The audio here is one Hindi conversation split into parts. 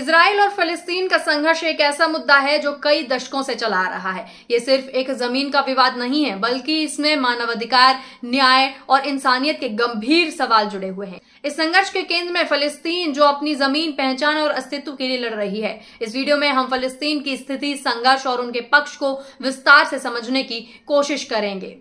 इसराइल और फलस्तीन का संघर्ष एक ऐसा मुद्दा है जो कई दशकों से चला आ रहा है ये सिर्फ एक जमीन का विवाद नहीं है बल्कि इसमें मानवाधिकार न्याय और इंसानियत के गंभीर सवाल जुड़े हुए हैं इस संघर्ष के केंद्र में फलस्तीन जो अपनी जमीन पहचान और अस्तित्व के लिए लड़ रही है इस वीडियो में हम फलस्तीन की स्थिति संघर्ष और उनके पक्ष को विस्तार से समझने की कोशिश करेंगे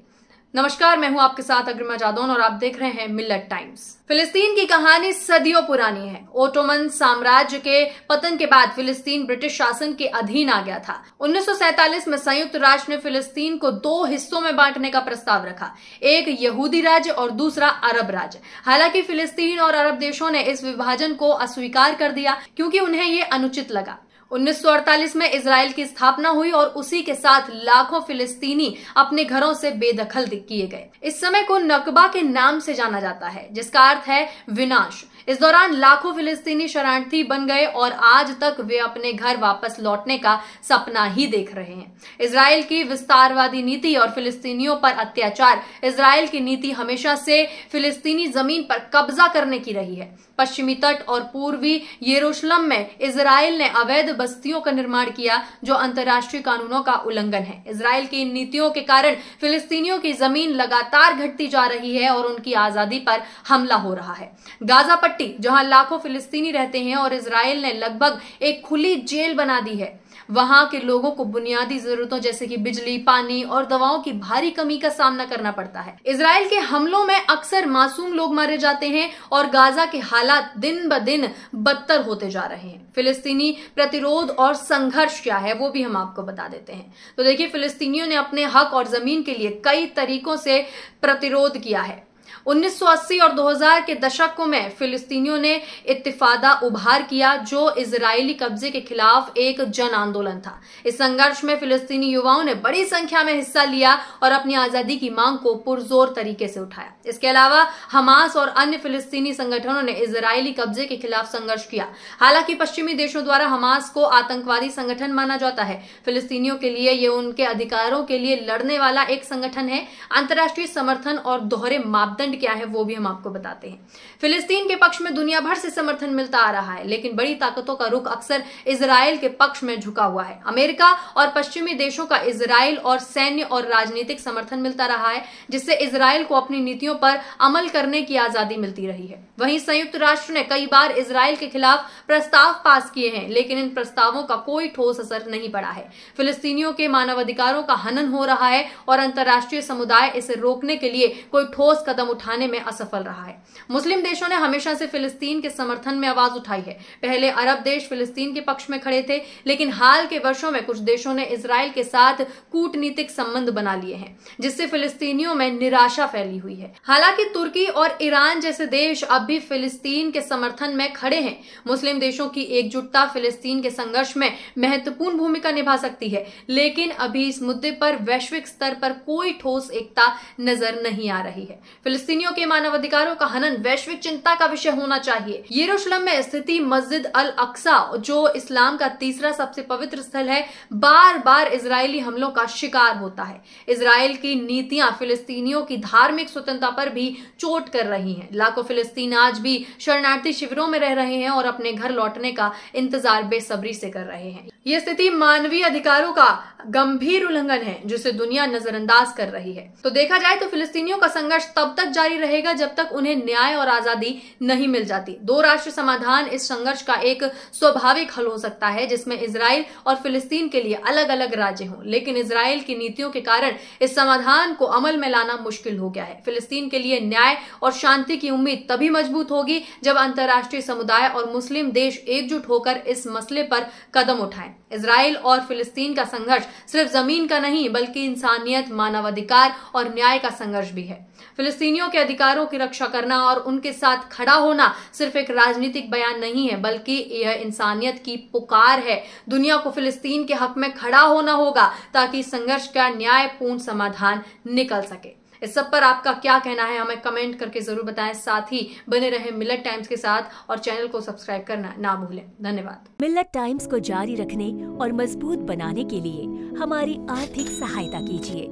नमस्कार मैं हूं आपके साथ अग्रिमा जादौन और आप देख रहे हैं मिलट टाइम्स फिलिस्तीन की कहानी सदियों पुरानी है ओटोमन साम्राज्य के पतन के बाद फिलिस्तीन ब्रिटिश शासन के अधीन आ गया था 1947 में संयुक्त राष्ट्र ने फिलिस्तीन को दो हिस्सों में बांटने का प्रस्ताव रखा एक यहूदी राज्य और दूसरा अरब राज्य हालांकि फिलिस्तीन और अरब देशों ने इस विभाजन को अस्वीकार कर दिया क्योंकि उन्हें ये अनुचित लगा 1948 में इसराइल की स्थापना हुई और उसी के साथ लाखों फिलिस्तीनी अपने घरों से बेदखल किए गए इस समय को नकबा के नाम से जाना जाता है जिसका अर्थ है विनाश इस दौरान लाखों फिलिस्तीनी शरणार्थी बन गए और आज तक वे अपने घर वापस लौटने का सपना ही देख रहे हैं इसराइल की विस्तारवादी नीति और फिलिस्तीनियों पर अत्याचार इसराइल की नीति हमेशा से फिलिस्तीनी जमीन पर कब्जा करने की रही है पश्चिमी तट और पूर्वी येरूशलम में इसराइल ने अवैध बस्तियों का निर्माण किया जो अंतर्राष्ट्रीय कानूनों का उल्लंघन है इसराइल की इन नीतियों के कारण फिलिस्तीनियों की जमीन लगातार घटती जा रही है और उनकी आजादी पर हमला हो रहा है गाजा पट्टी जहां लाखों फिलिस्तीनी रहते हैं और इसराइल ने लगभग एक खुली जेल बना दी है वहां के लोगों को बुनियादी जरूरतों जैसे कि बिजली पानी और दवाओं की भारी कमी का सामना करना पड़ता है इसराइल के हमलों में अक्सर मासूम लोग मारे जाते हैं और गाजा के हालात दिन ब दिन बदतर होते जा रहे हैं फिलिस्तीनी प्रतिरोध और संघर्ष क्या है वो भी हम आपको बता देते हैं तो देखिए फिलिस्तीनियों ने अपने हक और जमीन के लिए कई तरीकों से प्रतिरोध किया है 1980 और 2000 के दशकों में फिलिस्तीनियों ने इतफादा उभार किया जो इजरायली कब्जे के खिलाफ एक जन आंदोलन था इस संघर्ष में फिलिस्तीनी युवाओं ने बड़ी संख्या में हिस्सा लिया और अपनी आजादी की मांग को पुरजोर तरीके से उठाया इसके अलावा हमास और अन्य फिलिस्तीनी संगठनों ने इसराइली कब्जे के खिलाफ संघर्ष किया हालांकि पश्चिमी देशों द्वारा हमास को आतंकवादी संगठन माना जाता है फिलिस्तीनियों के लिए ये उनके अधिकारों के लिए लड़ने वाला एक संगठन है अंतर्राष्ट्रीय समर्थन और दोहरे माप मापदंड क्या है वो भी हम आपको बताते हैं फिलिस्तीन के पक्ष में दुनिया भर से समर्थन मिलता आ रहा है लेकिन बड़ी ताकतों का रुख अक्सर इसराइल के पक्ष में झुका हुआ है अमेरिका और पश्चिमी देशों का इसराइल और सैन्य और राजनीतिक समर्थन मिलता रहा है जिससे इसराइल को अपनी नीतियों पर अमल करने की आजादी मिलती रही है वहीं संयुक्त राष्ट्र ने कई बार इसराइल के खिलाफ प्रस्ताव पास किए हैं लेकिन इन प्रस्तावों का कोई ठोस असर नहीं पड़ा है फिलिस्तीनियों के मानवाधिकारों का हनन हो रहा है और अंतर्राष्ट्रीय समुदाय इसे रोकने के लिए कोई ठोस कदम कदम उठाने में असफल रहा है मुस्लिम देशों ने हमेशा से फिलिस्तीन के समर्थन में आवाज उठाई है पहले अरब देश फिलिस्तीन के पक्ष में खड़े थे लेकिन हाल के वर्षों में कुछ देशों ने इसराइल के साथ कूटनीतिक संबंध बना लिए हैं जिससे फिलिस्तीनियों में निराशा फैली हुई है हालांकि तुर्की और ईरान जैसे देश अब भी फिलिस्तीन के समर्थन में खड़े हैं मुस्लिम देशों की एकजुटता फिलिस्तीन के संघर्ष में महत्वपूर्ण भूमिका निभा सकती है लेकिन अभी इस मुद्दे पर वैश्विक स्तर पर कोई ठोस एकता नजर नहीं आ रही है फिलिस्तीनियों के मानवाधिकारों का हनन वैश्विक चिंता का विषय होना चाहिए यरूशलेम में स्थिति मस्जिद अल अक्सा जो इस्लाम का तीसरा सबसे पवित्र स्थल है बार बार इसराइली हमलों का शिकार होता है इसराइल की नीतियां फिलिस्तीनियों की धार्मिक स्वतंत्रता पर भी चोट कर रही है लाखों फिलिस्तीन आज भी शरणार्थी शिविरों में रह रहे हैं और अपने घर लौटने का इंतजार बेसब्री से कर रहे हैं ये स्थिति मानवीय अधिकारों का गंभीर उल्लंघन है जिसे दुनिया नजरअंदाज कर रही है तो देखा जाए तो फिलिस्तीनियों का संघर्ष तब तक जारी रहेगा जब तक उन्हें न्याय और आजादी नहीं मिल जाती दो राष्ट्र समाधान इस संघर्ष का एक स्वाभाविक हल हो सकता है जिसमें इसराइल और फिलिस्तीन के लिए अलग अलग राज्य हों लेकिन इसराइल की नीतियों के कारण इस समाधान को अमल में लाना मुश्किल हो गया है फिलिस्तीन के लिए न्याय और शांति की उम्मीद तभी मजबूत होगी जब अंतर्राष्ट्रीय समुदाय और मुस्लिम देश एकजुट होकर इस मसले पर कदम उठाएं इसराइल और फिलिस्तीन का संघर्ष सिर्फ जमीन का नहीं बल्कि इंसानियत मानवाधिकार और न्याय का संघर्ष भी है फिलिस्तीनियों के अधिकारों की रक्षा करना और उनके साथ खड़ा होना सिर्फ एक राजनीतिक बयान नहीं है बल्कि यह इंसानियत की पुकार है दुनिया को फिलिस्तीन के हक में खड़ा होना होगा ताकि संघर्ष का न्यायपूर्ण समाधान निकल सके इस सब पर आपका क्या कहना है हमें कमेंट करके जरूर बताएं साथ ही बने रहे मिलट टाइम्स के साथ और चैनल को सब्सक्राइब करना ना भूलें धन्यवाद मिलट टाइम्स को जारी रखने और मजबूत बनाने के लिए हमारी आर्थिक सहायता कीजिए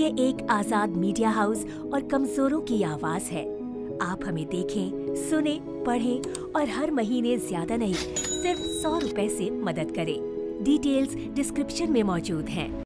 ये एक आजाद मीडिया हाउस और कमजोरों की आवाज है आप हमें देखें सुने पढ़ें और हर महीने ज्यादा नहीं सिर्फ सौ रुपए से मदद करें डिटेल्स डिस्क्रिप्शन में मौजूद हैं